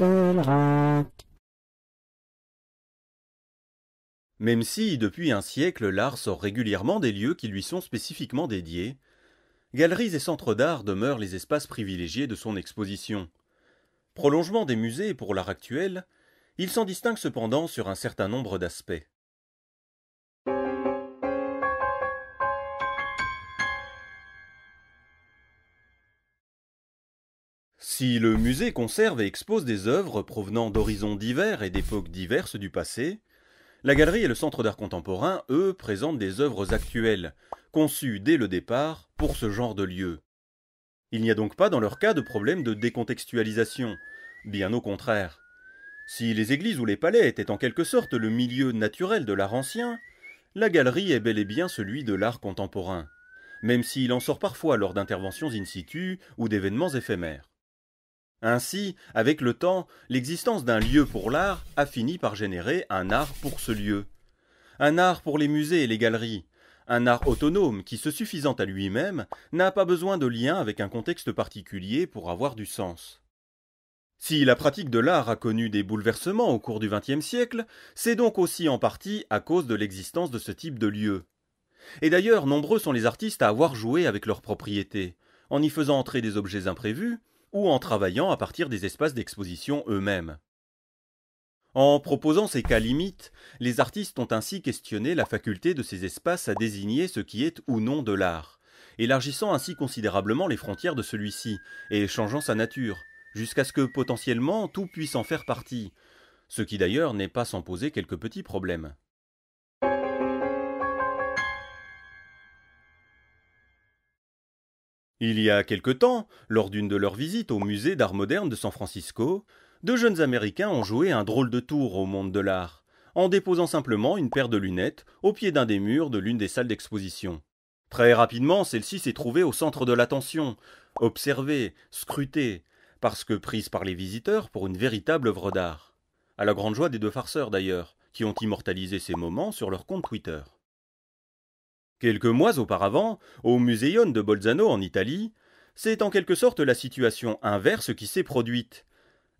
Même si, depuis un siècle, l'art sort régulièrement des lieux qui lui sont spécifiquement dédiés, galeries et centres d'art demeurent les espaces privilégiés de son exposition. Prolongement des musées pour l'art actuel, il s'en distingue cependant sur un certain nombre d'aspects. Si le musée conserve et expose des œuvres provenant d'horizons divers et d'époques diverses du passé, la galerie et le Centre d'art contemporain, eux, présentent des œuvres actuelles, conçues dès le départ pour ce genre de lieu. Il n'y a donc pas dans leur cas de problème de décontextualisation, bien au contraire. Si les églises ou les palais étaient en quelque sorte le milieu naturel de l'art ancien, la galerie est bel et bien celui de l'art contemporain, même s'il en sort parfois lors d'interventions in situ ou d'événements éphémères. Ainsi, avec le temps, l'existence d'un lieu pour l'art a fini par générer un art pour ce lieu. Un art pour les musées et les galeries. Un art autonome qui, se suffisant à lui-même, n'a pas besoin de lien avec un contexte particulier pour avoir du sens. Si la pratique de l'art a connu des bouleversements au cours du XXe siècle, c'est donc aussi en partie à cause de l'existence de ce type de lieu. Et d'ailleurs, nombreux sont les artistes à avoir joué avec leurs propriétés, en y faisant entrer des objets imprévus, ou en travaillant à partir des espaces d'exposition eux-mêmes. En proposant ces cas limites, les artistes ont ainsi questionné la faculté de ces espaces à désigner ce qui est ou non de l'art, élargissant ainsi considérablement les frontières de celui-ci, et changeant sa nature, jusqu'à ce que potentiellement tout puisse en faire partie, ce qui d'ailleurs n'est pas sans poser quelques petits problèmes. Il y a quelque temps, lors d'une de leurs visites au musée d'art moderne de San Francisco, deux jeunes Américains ont joué un drôle de tour au monde de l'art, en déposant simplement une paire de lunettes au pied d'un des murs de l'une des salles d'exposition. Très rapidement, celle-ci s'est trouvée au centre de l'attention, observée, scrutée, parce que prise par les visiteurs pour une véritable œuvre d'art. À la grande joie des deux farceurs d'ailleurs, qui ont immortalisé ces moments sur leur compte Twitter. Quelques mois auparavant, au Museum de Bolzano en Italie, c'est en quelque sorte la situation inverse qui s'est produite.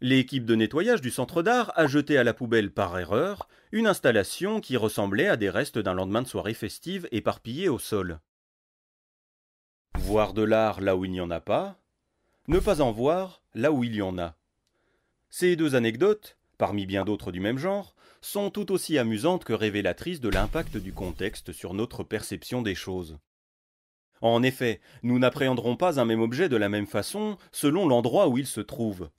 L'équipe de nettoyage du centre d'art a jeté à la poubelle par erreur une installation qui ressemblait à des restes d'un lendemain de soirée festive éparpillés au sol. Voir de l'art là où il n'y en a pas, ne pas en voir là où il y en a. Ces deux anecdotes parmi bien d'autres du même genre, sont tout aussi amusantes que révélatrices de l'impact du contexte sur notre perception des choses. En effet, nous n'appréhenderons pas un même objet de la même façon selon l'endroit où il se trouve.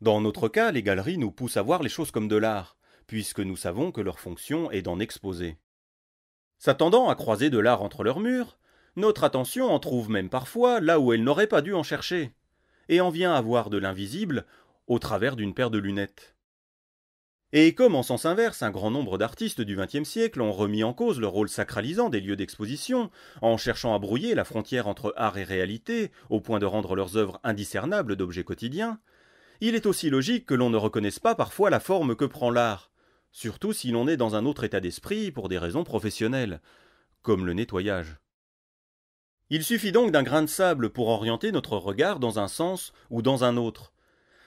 Dans notre cas, les galeries nous poussent à voir les choses comme de l'art, puisque nous savons que leur fonction est d'en exposer. S'attendant à croiser de l'art entre leurs murs, notre attention en trouve même parfois là où elle n'aurait pas dû en chercher, et en vient à voir de l'invisible au travers d'une paire de lunettes. Et comme en sens inverse, un grand nombre d'artistes du XXe siècle ont remis en cause le rôle sacralisant des lieux d'exposition, en cherchant à brouiller la frontière entre art et réalité, au point de rendre leurs œuvres indiscernables d'objets quotidiens, il est aussi logique que l'on ne reconnaisse pas parfois la forme que prend l'art, surtout si l'on est dans un autre état d'esprit pour des raisons professionnelles, comme le nettoyage. Il suffit donc d'un grain de sable pour orienter notre regard dans un sens ou dans un autre,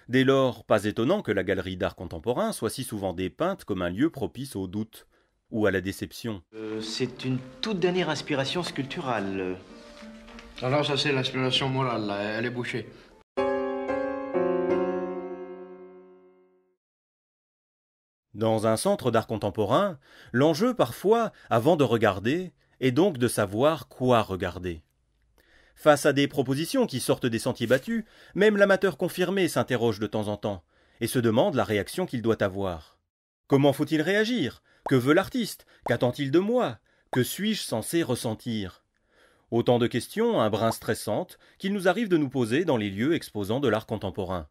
Dès lors, pas étonnant que la galerie d'art contemporain soit si souvent dépeinte comme un lieu propice au doute ou à la déception. Euh, c'est une toute dernière inspiration sculpturale. Alors ça c'est l'inspiration morale, elle est bouchée. Dans un centre d'art contemporain, l'enjeu parfois, avant de regarder, est donc de savoir quoi regarder. Face à des propositions qui sortent des sentiers battus, même l'amateur confirmé s'interroge de temps en temps, et se demande la réaction qu'il doit avoir. Comment faut-il réagir Que veut l'artiste Qu'attend-il de moi Que suis-je censé ressentir Autant de questions, un brin stressante qu'il nous arrive de nous poser dans les lieux exposants de l'art contemporain.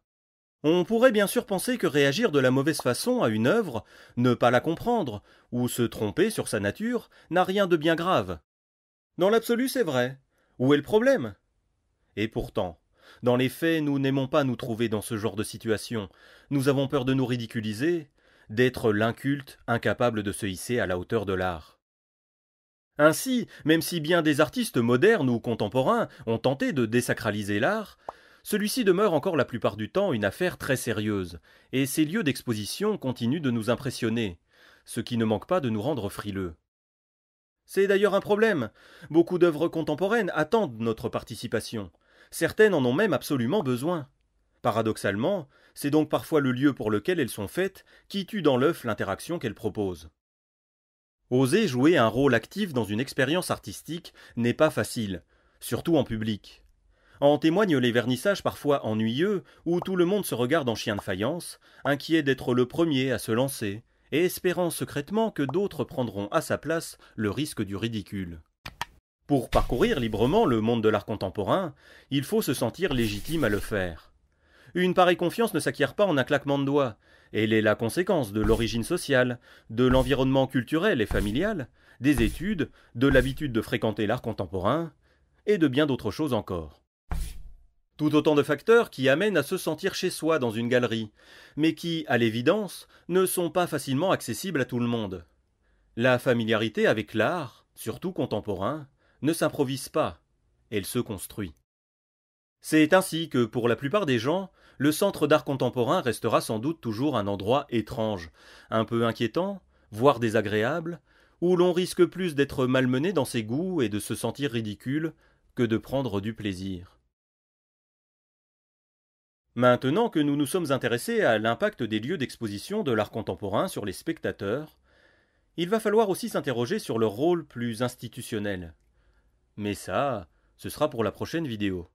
On pourrait bien sûr penser que réagir de la mauvaise façon à une œuvre, ne pas la comprendre, ou se tromper sur sa nature, n'a rien de bien grave. Dans l'absolu, c'est vrai. Où est le problème Et pourtant, dans les faits, nous n'aimons pas nous trouver dans ce genre de situation. Nous avons peur de nous ridiculiser, d'être l'inculte, incapable de se hisser à la hauteur de l'art. Ainsi, même si bien des artistes modernes ou contemporains ont tenté de désacraliser l'art, celui-ci demeure encore la plupart du temps une affaire très sérieuse, et ses lieux d'exposition continuent de nous impressionner, ce qui ne manque pas de nous rendre frileux. C'est d'ailleurs un problème. Beaucoup d'œuvres contemporaines attendent notre participation. Certaines en ont même absolument besoin. Paradoxalement, c'est donc parfois le lieu pour lequel elles sont faites qui tue dans l'œuf l'interaction qu'elles proposent. Oser jouer un rôle actif dans une expérience artistique n'est pas facile, surtout en public. En témoignent les vernissages parfois ennuyeux où tout le monde se regarde en chien de faïence, inquiet d'être le premier à se lancer, et espérant secrètement que d'autres prendront à sa place le risque du ridicule. Pour parcourir librement le monde de l'art contemporain, il faut se sentir légitime à le faire. Une pareille confiance ne s'acquiert pas en un claquement de doigts, elle est la conséquence de l'origine sociale, de l'environnement culturel et familial, des études, de l'habitude de fréquenter l'art contemporain, et de bien d'autres choses encore. Tout autant de facteurs qui amènent à se sentir chez soi dans une galerie, mais qui, à l'évidence, ne sont pas facilement accessibles à tout le monde. La familiarité avec l'art, surtout contemporain, ne s'improvise pas, elle se construit. C'est ainsi que, pour la plupart des gens, le centre d'art contemporain restera sans doute toujours un endroit étrange, un peu inquiétant, voire désagréable, où l'on risque plus d'être malmené dans ses goûts et de se sentir ridicule que de prendre du plaisir. Maintenant que nous nous sommes intéressés à l'impact des lieux d'exposition de l'art contemporain sur les spectateurs, il va falloir aussi s'interroger sur leur rôle plus institutionnel. Mais ça, ce sera pour la prochaine vidéo.